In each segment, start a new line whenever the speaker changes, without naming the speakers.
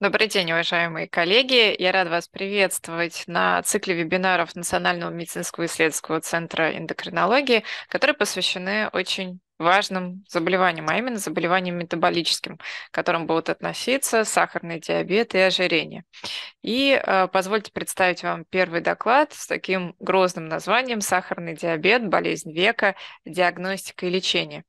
Добрый день, уважаемые коллеги. Я рада вас приветствовать на цикле вебинаров Национального медицинского исследовательского центра эндокринологии, которые посвящены очень важным заболеваниям, а именно заболеваниям метаболическим, к которым будут относиться сахарный диабет и ожирение. И э, позвольте представить вам первый доклад с таким грозным названием «Сахарный диабет. Болезнь века. Диагностика и лечение».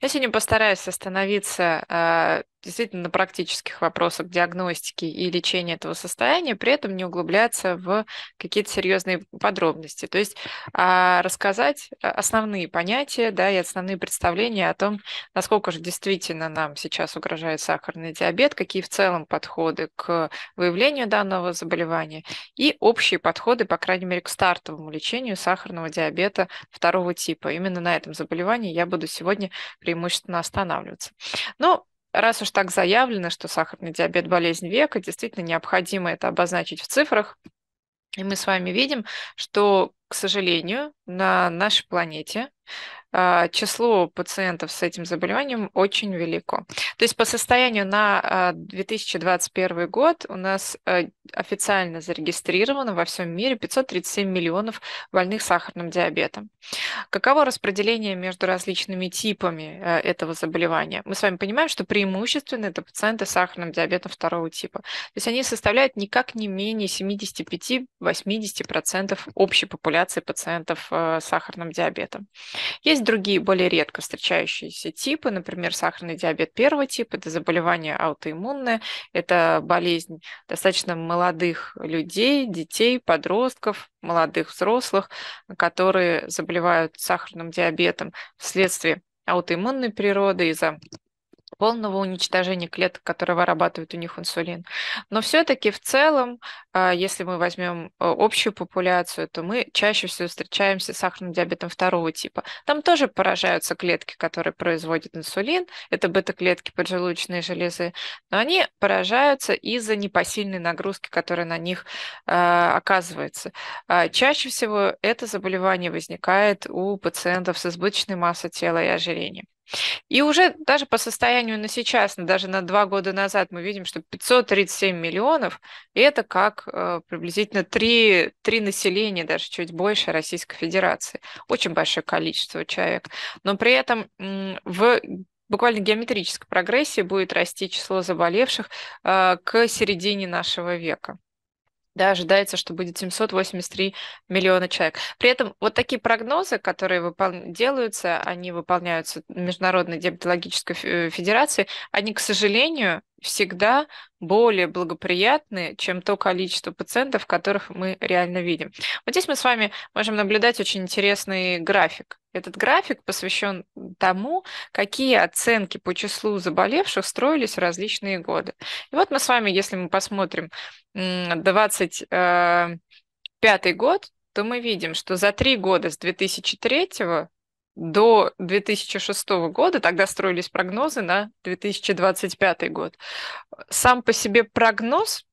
Я сегодня постараюсь остановиться э, действительно на практических вопросах диагностики и лечения этого состояния, при этом не углубляться в какие-то серьезные подробности. То есть а, рассказать э, основные понятия да, и основные представления о том, насколько же действительно нам сейчас угрожает сахарный диабет, какие в целом подходы к выявлению данного заболевания и общие подходы, по крайней мере, к стартовому лечению сахарного диабета второго типа. Именно на этом заболевании я буду сегодня преимущественно останавливаться. Но раз уж так заявлено, что сахарный диабет – болезнь века, действительно необходимо это обозначить в цифрах. И мы с вами видим, что, к сожалению, на нашей планете а, число пациентов с этим заболеванием очень велико. То есть по состоянию на 2021 а, год у нас э, официально зарегистрировано во всем мире 537 миллионов больных сахарным диабетом. Каково распределение между различными типами э, этого заболевания? Мы с вами понимаем, что преимущественно это пациенты с сахарным диабетом второго типа. То есть они составляют никак не менее 75-80% общей популяции пациентов э, с сахарным диабетом. Есть есть другие, более редко встречающиеся типы, например, сахарный диабет первого типа, это заболевание аутоиммунное, это болезнь достаточно молодых людей, детей, подростков, молодых взрослых, которые заболевают сахарным диабетом вследствие аутоиммунной природы из-за полного уничтожения клеток, которые вырабатывают у них инсулин. Но все-таки в целом, а, если мы возьмем а, общую популяцию, то мы чаще всего встречаемся с сахарным диабетом второго типа. Там тоже поражаются клетки, которые производят инсулин, это бета-клетки поджелудочной железы, но они поражаются из-за непосильной нагрузки, которая на них а, оказывается. Чаще всего это заболевание возникает у пациентов с избыточной массой тела и ожирением. И уже даже по состоянию на сейчас, даже на два года назад, мы видим, что 537 миллионов – это как э, приблизительно три, три населения, даже чуть больше Российской Федерации. Очень большое количество человек. Но при этом в буквально геометрической прогрессии будет расти число заболевших э, к середине нашего века да, ожидается, что будет 783 миллиона человек. При этом вот такие прогнозы, которые выпол... делаются, они выполняются Международной диабетологической э, федерацией, они, к сожалению, всегда более благоприятны, чем то количество пациентов, которых мы реально видим. Вот здесь мы с вами можем наблюдать очень интересный график. Этот график посвящен тому, какие оценки по числу заболевших строились в различные годы. И вот мы с вами, если мы посмотрим 25 э, год, то мы видим, что за три года с 2003 до 2006 года, тогда строились прогнозы на 2025 год. Сам по себе прогноз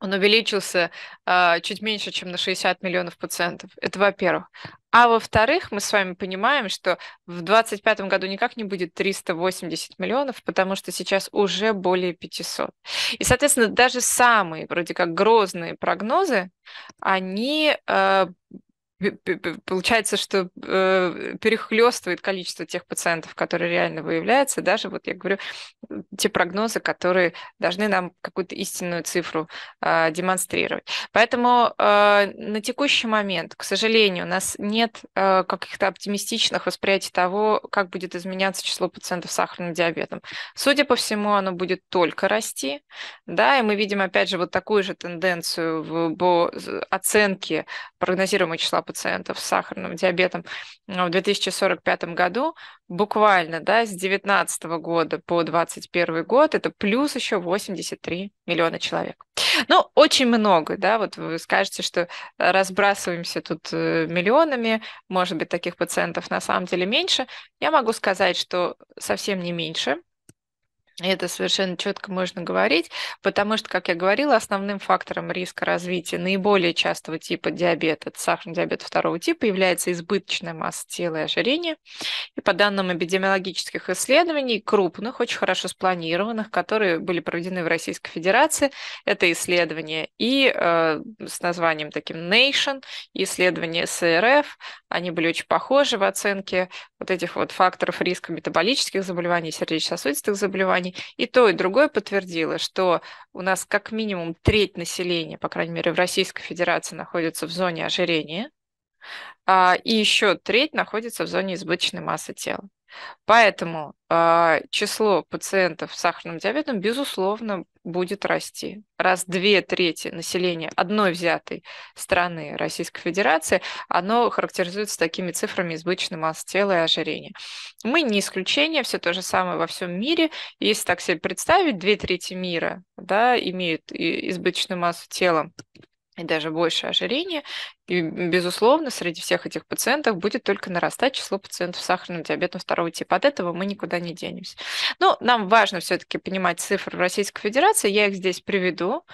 он увеличился э, чуть меньше, чем на 60 миллионов пациентов. Это во-первых. А во-вторых, мы с вами понимаем, что в 2025 году никак не будет 380 миллионов, потому что сейчас уже более 500. И, соответственно, даже самые вроде как грозные прогнозы, они э, получается, что э, перехлестывает количество тех пациентов, которые реально выявляются, даже вот я говорю, те прогнозы, которые должны нам какую-то истинную цифру э, демонстрировать. Поэтому э, на текущий момент, к сожалению, у нас нет э, каких-то оптимистичных восприятий того, как будет изменяться число пациентов с сахарным диабетом. Судя по всему, оно будет только расти, да, и мы видим, опять же, вот такую же тенденцию в, в оценке прогнозируемого числа пациентов пациентов с сахарным диабетом в 2045 году, буквально да, с 2019 года по 2021 год, это плюс еще 83 миллиона человек. Ну, очень много, да, вот вы скажете, что разбрасываемся тут э, миллионами, может быть, таких пациентов на самом деле меньше. Я могу сказать, что совсем не меньше, это совершенно четко можно говорить, потому что, как я говорила, основным фактором риска развития наиболее частого типа диабета, это сахарный диабет второго типа, является избыточная масса тела и ожирение. И по данным эпидемиологических исследований, крупных, очень хорошо спланированных, которые были проведены в Российской Федерации, это исследование и э, с названием таким Nation, исследование СРФ, они были очень похожи в оценке вот этих вот факторов риска метаболических заболеваний, сердечно-сосудистых заболеваний, компаний. И то, и другое подтвердило, что у нас как минимум треть населения, по крайней мере, в Российской Федерации находится в зоне ожирения, а, и еще треть находится в зоне избыточной массы тела. Поэтому а, число пациентов с сахарным диабетом, безусловно, будет расти. Раз две трети населения одной взятой страны Российской Федерации, оно характеризуется такими цифрами избыточной массы тела и ожирения. Мы не исключение, все то же самое во всем мире. Если так себе представить, две трети мира да, имеют избыточную массу тела и даже больше ожирения. И, безусловно, среди всех этих пациентов будет только нарастать число пациентов с сахарным диабетом второго типа. От этого мы никуда не денемся. Но нам важно все-таки понимать цифры Российской Федерации. Я их здесь приведу.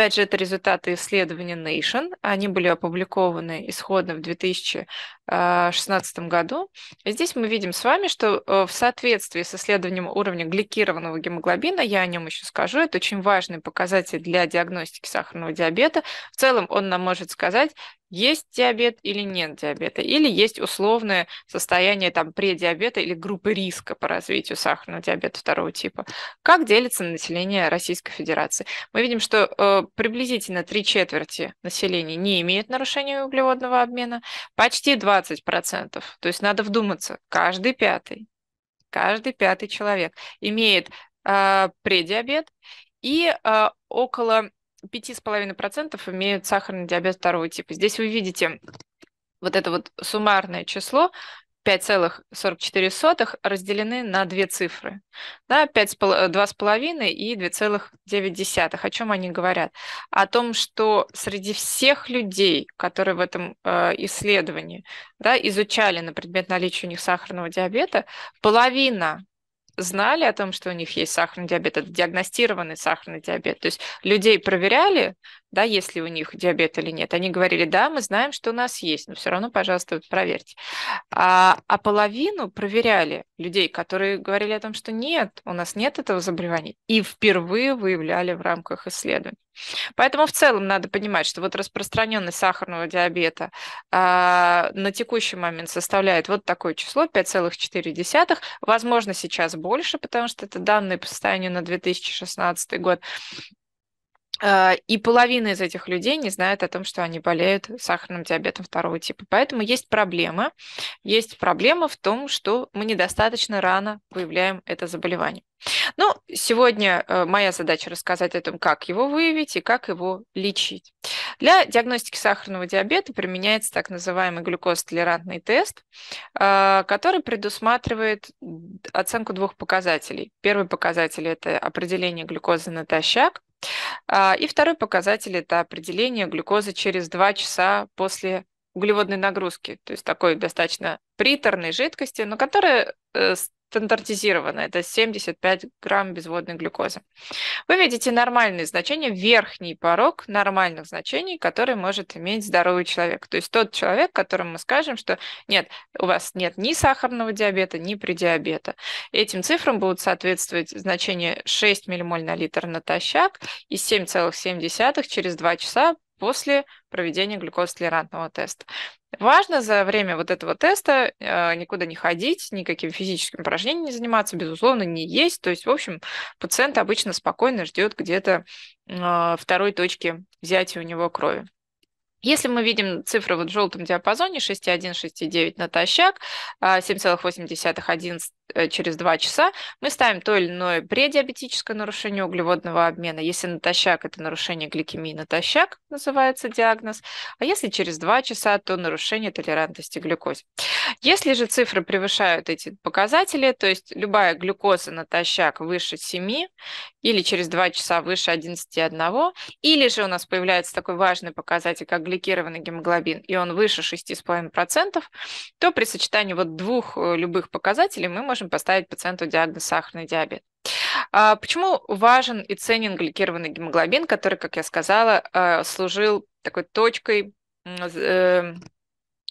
Опять же, это результаты исследования Nation. Они были опубликованы исходно в 2016 а, году. И здесь мы видим с вами, что э, в соответствии с исследованием уровня гликированного гемоглобина, я о нем еще скажу, это очень важный показатель для диагностики сахарного диабета. В целом он нам может сказать, есть диабет или нет диабета, или есть условное состояние там преддиабета или группы риска по развитию сахарного диабета второго типа. Как делится население Российской Федерации? Мы видим, что э, приблизительно три четверти населения не имеет нарушения углеводного обмена, почти 20%. То есть надо вдуматься, каждый пятый, каждый пятый человек имеет э, предиабет и э, около 5,5% имеют сахарный диабет второго типа. Здесь вы видите вот это вот суммарное число 5,44 разделены на две цифры. Да, 2,5 и 2,9. О чем они говорят? О том, что среди всех людей, которые в этом э, исследовании да, изучали на предмет наличия у них сахарного диабета, половина знали о том, что у них есть сахарный диабет, это диагностированный сахарный диабет. То есть людей проверяли, да, есть ли у них диабет или нет. Они говорили, да, мы знаем, что у нас есть, но все равно, пожалуйста, проверьте. А, а половину проверяли людей, которые говорили о том, что нет, у нас нет этого заболевания, и впервые выявляли в рамках исследований. Поэтому в целом надо понимать, что вот распространенность сахарного диабета а, на текущий момент составляет вот такое число 5,4. Возможно, сейчас больше, потому что это данные по состоянию на 2016 год. Э, и половина из этих людей не знает о том, что они болеют сахарным диабетом второго типа. Поэтому есть проблема. Есть проблема в том, что мы недостаточно рано выявляем это заболевание. Ну, сегодня э, моя задача рассказать о том, как его выявить и как его лечить. Для диагностики сахарного диабета применяется так называемый глюкозотолерантный тест, э, который предусматривает оценку двух показателей. Первый показатель – это определение глюкозы натощак, а, и второй показатель – это определение глюкозы через 2 часа после углеводной нагрузки, то есть такой достаточно приторной жидкости, но которая э, стандартизировано, это 75 грамм безводной глюкозы. Вы видите нормальные значения, верхний порог нормальных значений, который может иметь здоровый человек. То есть тот человек, которому мы скажем, что нет, у вас нет ни сахарного диабета, ни предиабета. Этим цифрам будут соответствовать значения 6 ммоль на литр натощак и 7,7 через 2 часа после проведения глюкозолерантного теста. Важно за время вот этого теста э, никуда не ходить, никаким физическим упражнением не заниматься, безусловно, не есть. То есть, в общем, пациент обычно спокойно ждет где-то э, второй точки взятия у него крови. Если мы видим цифры вот в желтом диапазоне 6,1, 6,9 натощак, 7,8, а 11, Э, через 2 часа, мы ставим то или иное предиабетическое нарушение углеводного обмена. Если натощак, это нарушение гликемии натощак, называется диагноз. А если через 2 часа, то нарушение толерантности глюкозе. Если же цифры превышают эти показатели, то есть любая глюкоза натощак выше 7 или через 2 часа выше 11,1, или же у нас появляется такой важный показатель, как гликированный гемоглобин, и он выше 6,5%, то при сочетании вот двух э, любых показателей мы можем можем поставить пациенту диагноз сахарный диабет. А почему важен и ценен гликированный гемоглобин, который, как я сказала, э, служил такой точкой э,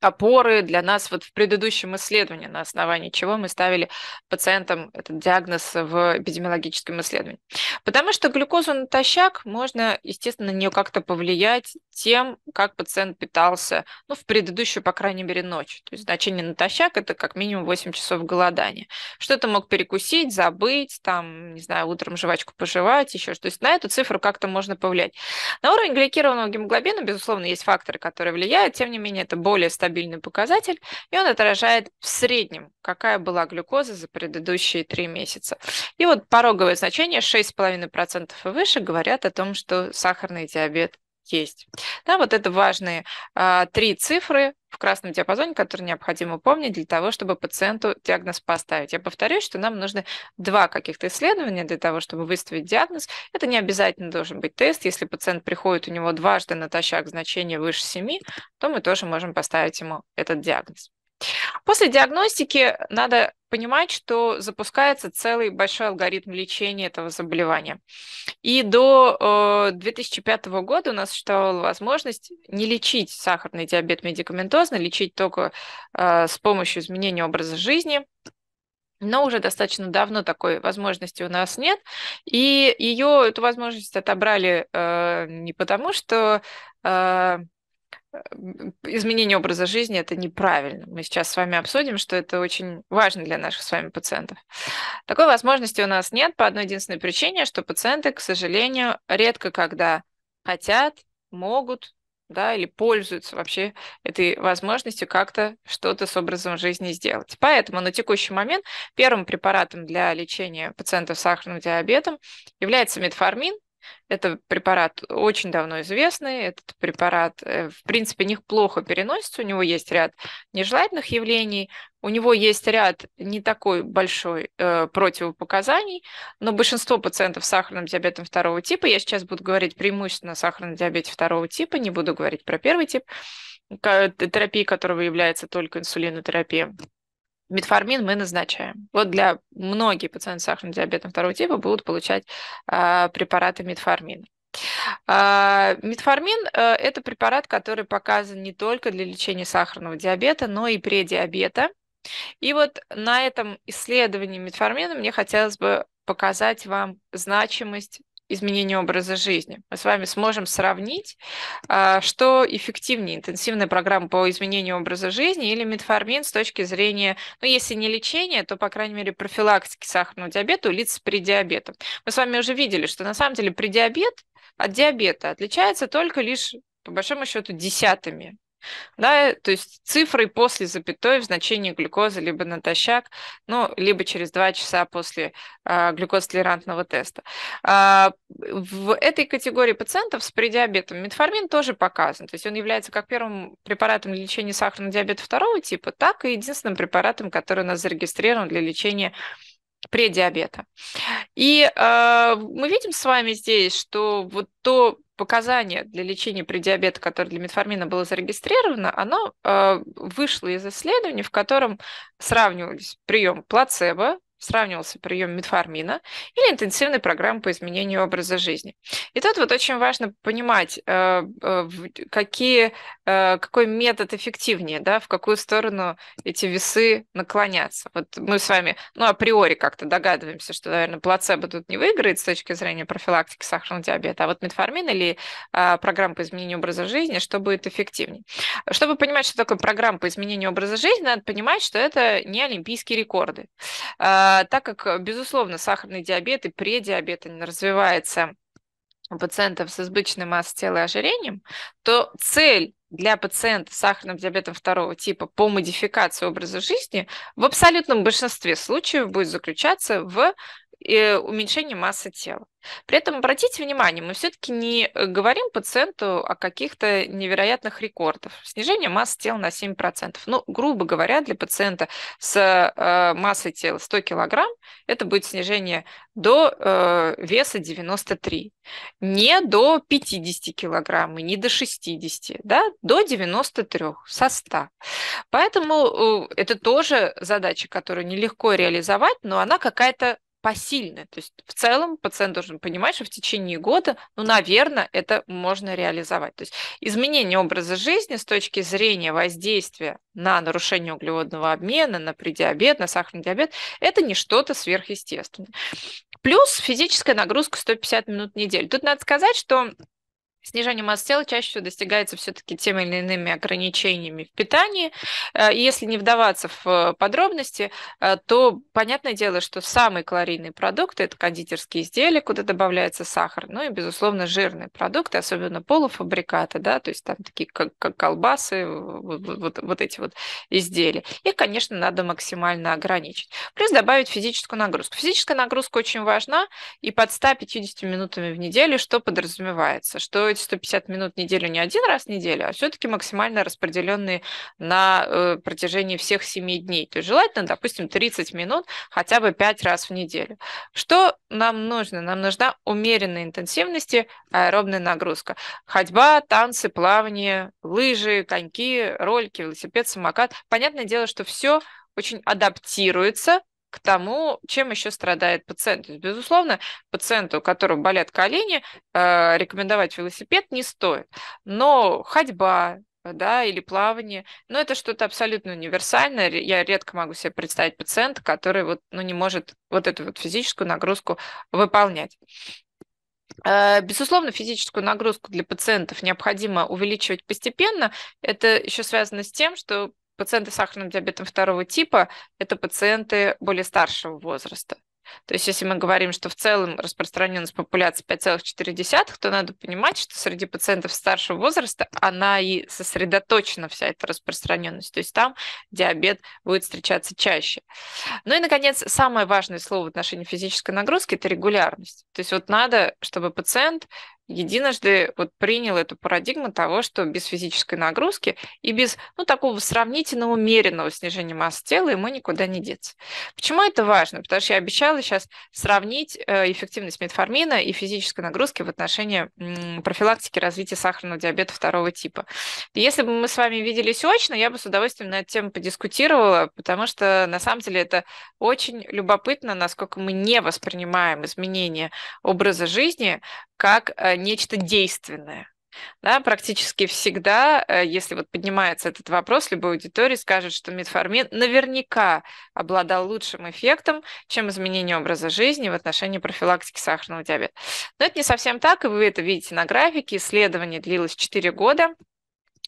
опоры для нас вот в предыдущем исследовании, на основании чего мы ставили пациентам этот диагноз в эпидемиологическом исследовании. Потому что глюкозу натощак можно, естественно, на нее как-то повлиять тем, как пациент питался, ну, в предыдущую, по крайней мере, ночь. То есть значение натощак – это как минимум 8 часов голодания. Что-то мог перекусить, забыть, там, не знаю, утром жвачку пожевать, еще что-то. То есть на эту цифру как-то можно повлиять. На уровень гликированного гемоглобина, безусловно, есть факторы, которые влияют, тем не менее, это более стабильно стабильный показатель, и он отражает в среднем, какая была глюкоза за предыдущие три месяца. И вот пороговое значение 6,5% и выше говорят о том, что сахарный диабет есть. Да, вот это важные а, три цифры в красном диапазоне, которые необходимо помнить для того, чтобы пациенту диагноз поставить. Я повторюсь, что нам нужны два каких-то исследования для того, чтобы выставить диагноз. Это не обязательно должен быть тест. Если пациент приходит, у него дважды натощак значение выше 7, то мы тоже можем поставить ему этот диагноз. После диагностики надо понимать, что запускается целый большой алгоритм лечения этого заболевания. И до 2005 э, года у нас существовала возможность не лечить сахарный диабет медикаментозно, лечить только э, с помощью изменения образа жизни, но уже достаточно давно такой возможности у нас нет, и ее эту возможность отобрали э, не потому, что э, изменение образа жизни это неправильно. Мы сейчас с вами обсудим, что это очень важно для наших с вами пациентов. Такой возможности у нас нет по одной единственной причине, что пациенты, к сожалению, редко когда хотят, могут да, или пользуются вообще этой возможностью как-то что-то с образом жизни сделать. Поэтому на текущий момент первым препаратом для лечения пациентов с сахарным диабетом является метформин, это препарат очень давно известный, этот препарат, э, в принципе, неплохо переносится, у него есть ряд нежелательных явлений, у него есть ряд не такой большой э, противопоказаний, но большинство пациентов с сахарным диабетом второго типа, я сейчас буду говорить преимущественно о сахарном диабете второго типа, не буду говорить про первый тип, э, терапии которого является только инсулинотерапия, метформин мы назначаем. Вот для многих пациентов с сахарным диабетом второго типа будут получать э, препараты метформина. Э, метформин э, – это препарат, который показан не только для лечения сахарного диабета, но и предиабета. И вот на этом исследовании метформина мне хотелось бы показать вам значимость изменения образа жизни. Мы с вами сможем сравнить, а, что эффективнее, интенсивная программа по изменению образа жизни или метформин с точки зрения, ну, если не лечения, то, по крайней мере, профилактики сахарного диабета у лиц с предиабетом. Мы с вами уже видели, что на самом деле предиабет от диабета отличается только лишь по большому счету десятыми да, то есть цифры после запятой в значении глюкозы либо натощак, ну, либо через 2 часа после а, глюкозотолерантного теста. А, в этой категории пациентов с предиабетом метформин тоже показан. То есть он является как первым препаратом для лечения сахарного диабета второго типа, так и единственным препаратом, который у нас зарегистрирован для лечения предиабета. И э, мы видим с вами здесь, что вот то показание для лечения при диабете, которое для метформина было зарегистрировано, оно э, вышло из исследований, в котором сравнивались прием плацебо сравнивался прием метформина или интенсивной программы по изменению образа жизни. И тут вот очень важно понимать, э, э, какие, э, какой метод эффективнее, да, в какую сторону эти весы наклонятся. Вот мы с вами, ну, априори как-то догадываемся, что, наверное, плацебо тут не выиграет с точки зрения профилактики сахарного диабета, а вот метформин или а, программа по изменению образа жизни, что будет эффективнее. Чтобы понимать, что такое программа по изменению образа жизни, надо понимать, что это не олимпийские рекорды. А, а, так как, э, безусловно, сахарный диабет и предиабет развивается у пациентов с избыточной массой тела и ожирением, то цель для пациента с сахарным диабетом второго типа по модификации образа жизни в абсолютном большинстве случаев будет заключаться в и э, уменьшение массы тела. При этом обратите внимание, мы все-таки не э, говорим пациенту о каких-то невероятных рекордах. Снижение массы тела на 7%. Ну, грубо говоря, для пациента с э, массой тела 100 кг это будет снижение до веса 93. Не до 50 кг и не до 60, да, до 93 со 100. Поэтому это тоже задача, которую нелегко реализовать, но она какая-то посильны. То есть в целом пациент должен понимать, что в течение года, ну, наверное, это можно реализовать. То есть изменение образа жизни с точки зрения воздействия на нарушение углеводного обмена, на предиабет, на сахарный диабет, это не что-то сверхъестественное. Плюс физическая нагрузка 150 минут в неделю. Тут надо сказать, что Снижение массы тела чаще всего достигается все-таки теми или иными ограничениями в питании. Э, если не вдаваться в э, подробности, э, то понятное дело, что самые калорийные продукты – это кондитерские изделия, куда добавляется сахар, ну и, безусловно, жирные продукты, особенно полуфабрикаты, да, то есть там такие как, как колбасы, вот, вот эти вот изделия. Их, конечно, надо максимально ограничить. Плюс добавить физическую нагрузку. Физическая нагрузка очень важна, и под 150 минутами в неделю что подразумевается? Что стоить 150 минут в неделю не один раз в неделю, а все-таки максимально распределенные на э, протяжении всех 7 дней. То есть желательно, допустим, 30 минут хотя бы 5 раз в неделю. Что нам нужно? Нам нужна умеренная интенсивности аэробная нагрузка. Ходьба, танцы, плавание, лыжи, коньки, ролики, велосипед, самокат. Понятное дело, что все очень адаптируется к тому, чем еще страдает пациент. безусловно, пациенту, у которого болят колени, э, рекомендовать велосипед не стоит. Но ходьба, да, или плавание. Но ну, это что-то абсолютно универсальное. Я редко могу себе представить пациента, который вот, ну, не может вот эту вот физическую нагрузку выполнять. Э, безусловно, физическую нагрузку для пациентов необходимо увеличивать постепенно. Это еще связано с тем, что пациенты с сахарным диабетом второго типа – это пациенты более старшего возраста. То есть если мы говорим, что в целом распространенность популяции 5,4, то надо понимать, что среди пациентов старшего возраста она и сосредоточена, вся эта распространенность. То есть там диабет будет встречаться чаще. Ну и, наконец, самое важное слово в отношении физической нагрузки – это регулярность. То есть вот надо, чтобы пациент единожды вот принял эту парадигму того, что без физической нагрузки и без ну, такого сравнительно умеренного снижения массы тела ему никуда не деться. Почему это важно? Потому что я обещала сейчас сравнить э, эффективность метформина и физической нагрузки в отношении профилактики развития сахарного диабета второго типа. Если бы мы с вами виделись очно, я бы с удовольствием на эту тему подискутировала, потому что на самом деле это очень любопытно, насколько мы не воспринимаем изменения образа жизни как э, нечто действенное. Да, практически всегда, э, если вот поднимается этот вопрос, любой аудитории скажет, что метформин наверняка обладал лучшим эффектом, чем изменение образа жизни в отношении профилактики сахарного диабета. Но это не совсем так, и вы это видите на графике. Исследование длилось 4 года.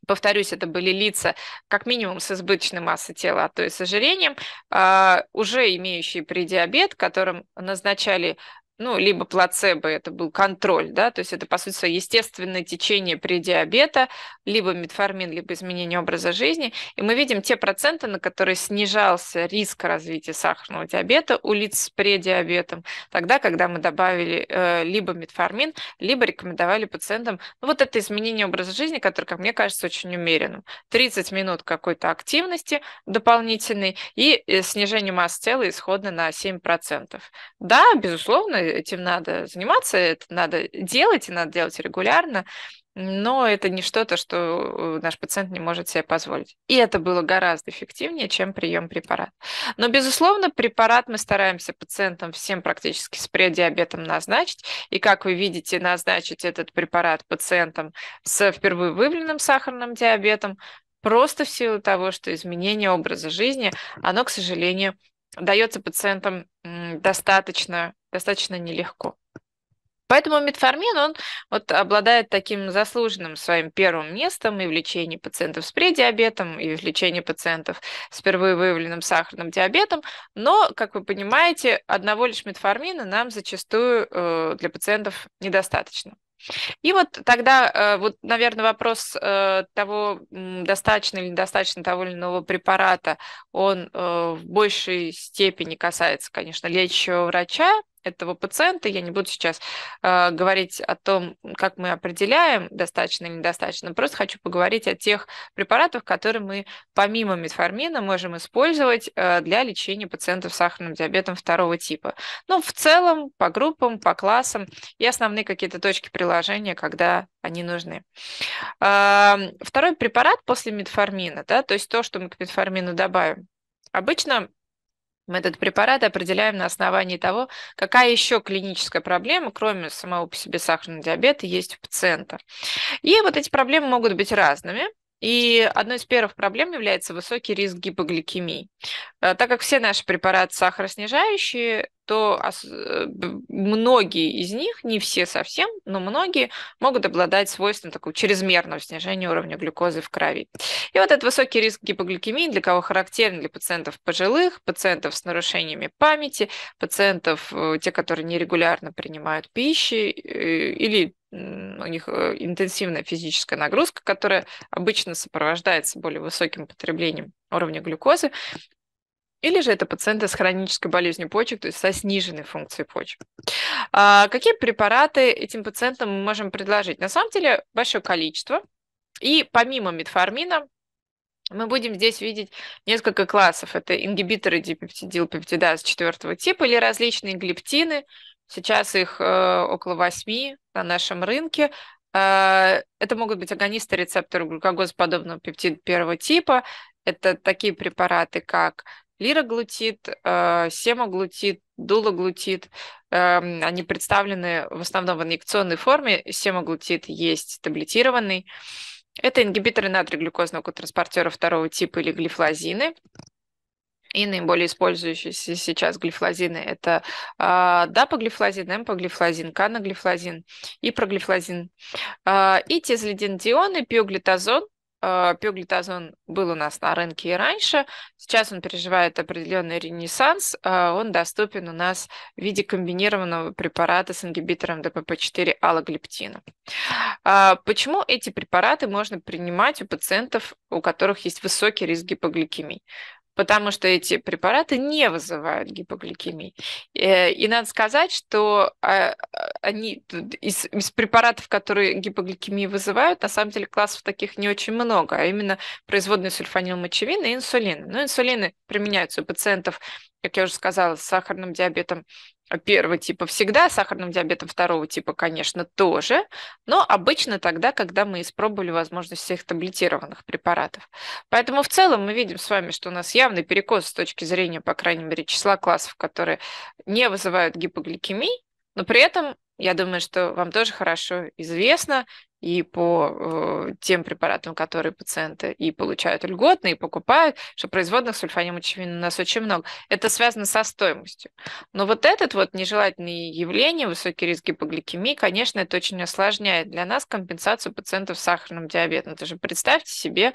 Повторюсь, это были лица как минимум с избыточной массой тела, а то и с ожирением, а, уже имеющие предиабет, которым назначали ну, либо плацебо, это был контроль, да, то есть это, по сути, свое естественное течение при диабета, либо метформин, либо изменение образа жизни, и мы видим те проценты, на которые снижался риск развития сахарного диабета у лиц с предиабетом, тогда, когда мы добавили э, либо метформин, либо рекомендовали пациентам ну, вот это изменение образа жизни, которое, как мне кажется, очень умеренным. 30 минут какой-то активности дополнительной и э, снижение массы тела исходно на 7%. Да, безусловно, этим надо заниматься, это надо делать, и надо делать регулярно, но это не что-то, что э, наш пациент не может себе позволить. И это было гораздо эффективнее, чем прием препарата. Но, безусловно, препарат мы стараемся пациентам всем практически с преддиабетом назначить. И, как вы видите, назначить этот препарат пациентам с впервые выявленным сахарным диабетом просто в силу того, что изменение образа жизни, оно, к сожалению, дается пациентам достаточно достаточно нелегко. Поэтому метформин, он вот обладает таким заслуженным своим первым местом и в лечении пациентов с предиабетом, и в лечении пациентов с впервые выявленным сахарным диабетом. Но, как вы понимаете, одного лишь метформина нам зачастую э, для пациентов недостаточно. И вот тогда, э, вот, наверное, вопрос э, того, достаточно или недостаточно того или иного препарата, он в большей степени касается, конечно, лечащего врача, этого пациента, я не буду сейчас э, говорить о том, как мы определяем, достаточно или недостаточно, просто хочу поговорить о тех препаратах, которые мы помимо метформина можем использовать э, для лечения пациентов с сахарным диабетом второго типа. Ну, в целом, по группам, по классам и основные какие-то точки приложения, когда они нужны. Э, второй препарат после метформина, да, то есть то, что мы к метформину добавим, обычно мы этот препарат определяем на основании того, какая еще клиническая проблема, кроме самого по себе сахарного диабета, есть у пациента. И вот эти проблемы могут быть разными. И одной из первых проблем является высокий риск гипогликемии. Э, так как все наши препараты сахароснижающие, то э, многие из них, не все совсем, но многие могут обладать свойством такого чрезмерного снижения уровня глюкозы в крови. И вот этот высокий риск гипогликемии, для кого характерен для пациентов пожилых, пациентов с нарушениями памяти, пациентов, э, те, которые нерегулярно принимают пищи, или у них э, интенсивная физическая нагрузка, которая обычно сопровождается более высоким потреблением уровня глюкозы, или же это пациенты с хронической болезнью почек, то есть со сниженной функцией почек. А какие препараты этим пациентам мы можем предложить? На самом деле большое количество. И помимо метформина мы будем здесь видеть несколько классов. Это ингибиторы дипептидилпептидаз четвертого типа или различные глиптины, Сейчас их э, около восьми на нашем рынке. Э, это могут быть агонисты рецептора глюкогозоподобного пептида первого типа. Это такие препараты, как лироглутид, э, семоглутид, дулоглутид. Э, они представлены в основном в инъекционной форме. Семоглутид есть таблетированный. Это ингибиторы натрий-глюкозного транспортера второго типа или глифлозины. И наиболее использующиеся сейчас глифлозины – это э, а, дапоглифлозин, эмпоглифлозин, каноглифлозин и проглифлозин. Э, а, и тезлидендион и пиоглитазон. Э, пиоглитазон был у нас на рынке и раньше. Сейчас он переживает определенный ренессанс. Э, он доступен у нас в виде комбинированного препарата с ингибитором ДПП-4 алоглептина. Э, почему эти препараты можно принимать у пациентов, у которых есть высокий риск гипогликемии? потому что эти препараты не вызывают гипогликемии. Э, и надо сказать, что а, а, они из, из препаратов, которые гипогликемии вызывают, на самом деле классов таких не очень много, а именно производные сульфанил мочевины и инсулины. Но инсулины применяются у пациентов, как я уже сказала, с сахарным диабетом первого типа всегда, сахарным диабетом второго типа, конечно, тоже, но обычно тогда, когда мы испробовали возможность всех таблетированных препаратов. Поэтому в целом мы видим с вами, что у нас явный перекос с точки зрения, по крайней мере, числа классов, которые не вызывают гипогликемии, но при этом я думаю, что вам тоже хорошо известно, и по э, тем препаратам, которые пациенты и получают льготно, и покупают, что производных сульфанимочевина у нас очень много. Это связано со стоимостью. Но вот этот вот нежелательное явление, высокий риск гипогликемии, конечно, это очень осложняет для нас компенсацию пациентов с сахарным диабетом. Это же представьте себе,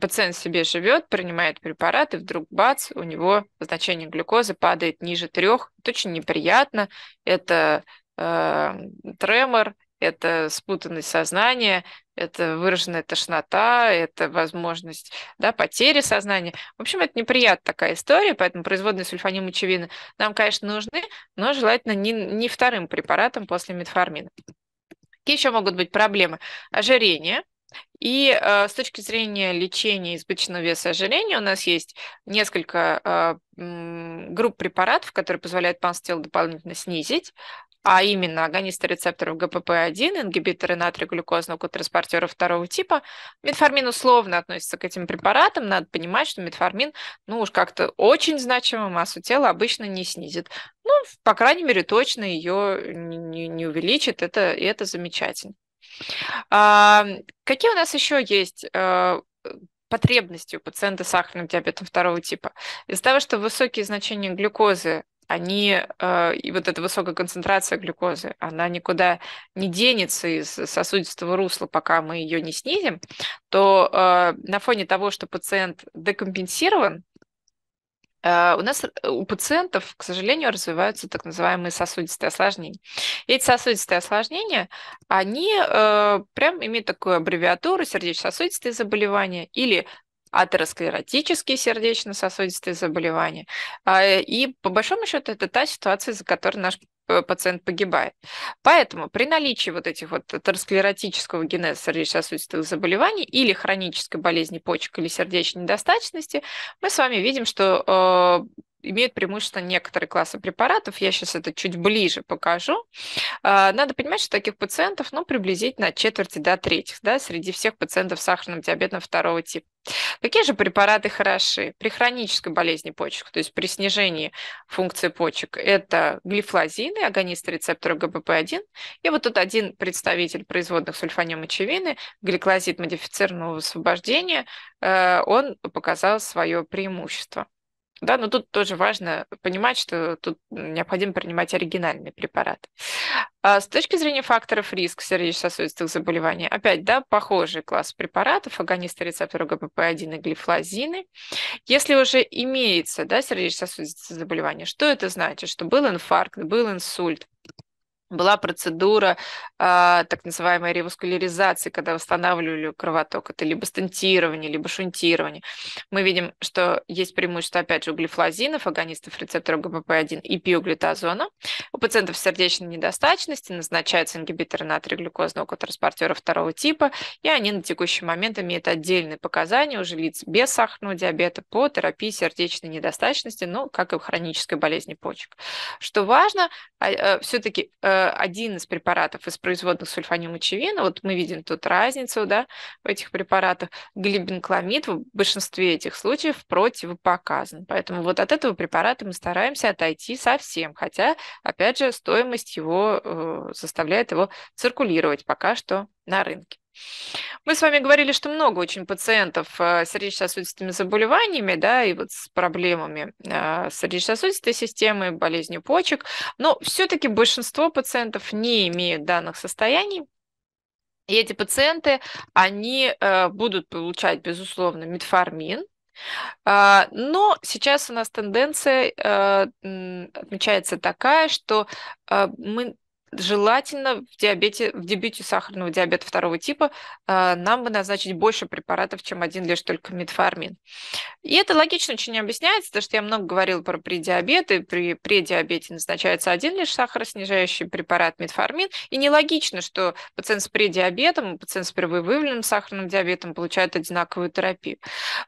пациент себе живет, принимает препараты, вдруг бац, у него значение глюкозы падает ниже трех. Это очень неприятно, это э, тремор, это спутанность сознания, это выраженная тошнота, это возможность да, потери сознания. В общем, это неприятная такая история, поэтому производные сульфанил мочевины нам, конечно, нужны, но желательно не, не вторым препаратом после метформина. Какие еще могут быть проблемы? Ожирение. И э, с точки зрения лечения избыточного веса ожирения у нас есть несколько э, групп препаратов, которые позволяют баланс дополнительно снизить а именно агонисты рецепторов ГПП-1, ингибиторы натрий-глюкозного транспортера второго типа. Метформин условно относится к этим препаратам. Надо понимать, что метформин, ну уж как-то очень значимую массу тела обычно не снизит. Ну, по крайней мере, точно ее не, не увеличит. Это, и это замечательно. А, какие у нас еще есть э, потребности у пациента с сахарным диабетом второго типа. Из-за того, что высокие значения глюкозы они, э, и вот эта высокая концентрация глюкозы, она никуда не денется из сосудистого русла, пока мы ее не снизим, то э, на фоне того, что пациент декомпенсирован, э, у нас э, у пациентов, к сожалению, развиваются так называемые сосудистые осложнения. эти сосудистые осложнения, они э, прям имеют такую аббревиатуру сердечно-сосудистые заболевания или атеросклеротические сердечно-сосудистые заболевания. А, э, и по большому счету это та ситуация, за которой наш э, пациент погибает. Поэтому при наличии вот этих вот атеросклеротического генеза сердечно-сосудистых заболеваний или хронической болезни почек или сердечной недостаточности, мы с вами видим, что а, имеют преимущество некоторые классы препаратов. Я сейчас это чуть ближе покажу. А, надо понимать, что таких пациентов ну, приблизительно от четверти до третьих да, среди всех пациентов с сахарным диабетом второго типа. Какие же препараты хороши при хронической болезни почек, то есть при снижении функции почек? Это глифлозины, агонисты рецептора ГПП-1, и вот тут один представитель производных сульфанемочевины, гликлозид модифицированного освобождения, э, он показал свое преимущество. Да, но тут тоже важно понимать, что тут необходимо принимать оригинальный препарат. А с точки зрения факторов риска сердечно-сосудистых заболеваний, опять, да, похожий класс препаратов, агонисты рецептора ГПП-1 и глифлозины. Если уже имеется да, сердечно-сосудистое заболевание, что это значит? Что был инфаркт, был инсульт, была процедура э, так называемой реваскуляризации, когда восстанавливали кровоток. Это либо стентирование, либо шунтирование. Мы видим, что есть преимущество, опять же, у углифлазинов, агонистов рецептора ГПП-1 и пиоглитазона. У пациентов с сердечной недостаточности назначаются ингибиторы натрий-глюкозного котранспортера второго типа, и они на текущий момент имеют отдельные показания уже лиц без сахарного диабета по терапии сердечной недостаточности, ну, как и в хронической болезни почек. Что важно, все-таки э, один из препаратов из производных сульфанилмочевина. вот мы видим тут разницу да, в этих препаратах, глибенкламид в большинстве этих случаев противопоказан. Поэтому вот от этого препарата мы стараемся отойти совсем, хотя, опять же, стоимость его э, заставляет его циркулировать пока что на рынке. Мы с вами говорили, что много очень пациентов э, с сердечно-сосудистыми заболеваниями, да, и вот с проблемами э, сердечно-сосудистой системы, болезнью почек, но все-таки большинство пациентов не имеют данных состояний, и эти пациенты, они э, будут получать, безусловно, метформин, а, но сейчас у нас тенденция отмечается такая, что мы Желательно в, диабете, в дебюте сахарного диабета второго типа а, нам бы назначить больше препаратов, чем один лишь только метформин. И это логично очень объясняется, потому что я много говорила про предиабет, и при предиабете назначается один лишь сахароснижающий препарат метформин. И нелогично, что пациент с предиабетом пациент с выявленным сахарным диабетом получают одинаковую терапию.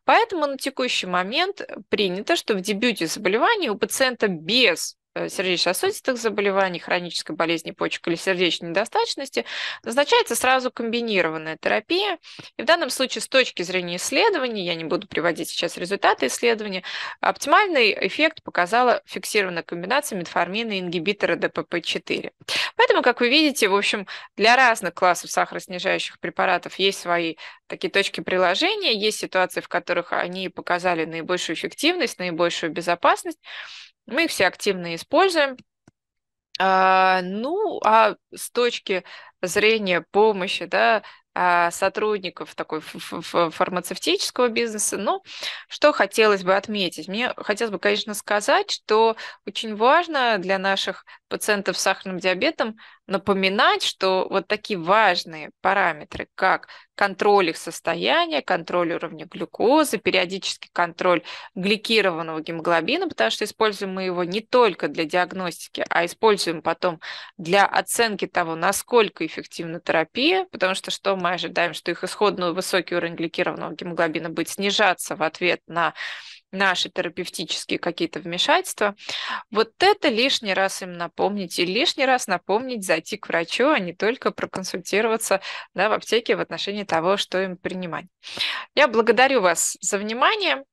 Поэтому на текущий момент принято, что в дебюте заболевания у пациента без Э, сердечно-сосудистых заболеваний, хронической болезни почек или сердечной недостаточности, назначается сразу комбинированная терапия. И в данном случае с точки зрения исследований, я не буду приводить сейчас результаты исследования, оптимальный эффект показала фиксированная комбинация метформина и ингибитора ДПП-4. Поэтому, как вы видите, в общем, для разных классов сахароснижающих препаратов есть свои такие точки приложения, есть ситуации, в которых они показали наибольшую эффективность, наибольшую безопасность. Мы их все активно используем. А, ну, а с точки зрения помощи, да, а, сотрудников такой фармацевтического бизнеса. Ну, что хотелось бы отметить? Мне хотелось бы, конечно, сказать, что очень важно для наших пациентов с сахарным диабетом напоминать, что вот такие важные параметры, как контроль их состояния, контроль уровня глюкозы, периодически контроль гликированного гемоглобина, потому что используем мы его не только для диагностики, а используем потом для оценки того, насколько эффективна терапия, потому что что мы ожидаем, что их исходный высокий уровень гликированного гемоглобина будет снижаться в ответ на наши терапевтические какие-то вмешательства, вот это лишний раз им напомнить, и лишний раз напомнить зайти к врачу, а не только проконсультироваться да, в аптеке в отношении того, что им принимать. Я благодарю вас за внимание.